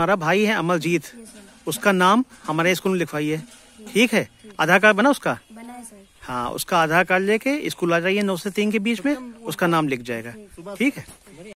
हमारा भाई है अमलजीत उसका नाम हमारे स्कूल में लिखवाइए ठीक है आधार कार्ड बना उसका बना है हाँ उसका आधार कार्ड लेके स्कूल आ जाइए नौ से तीन के बीच में उसका नाम लिख जाएगा ठीक है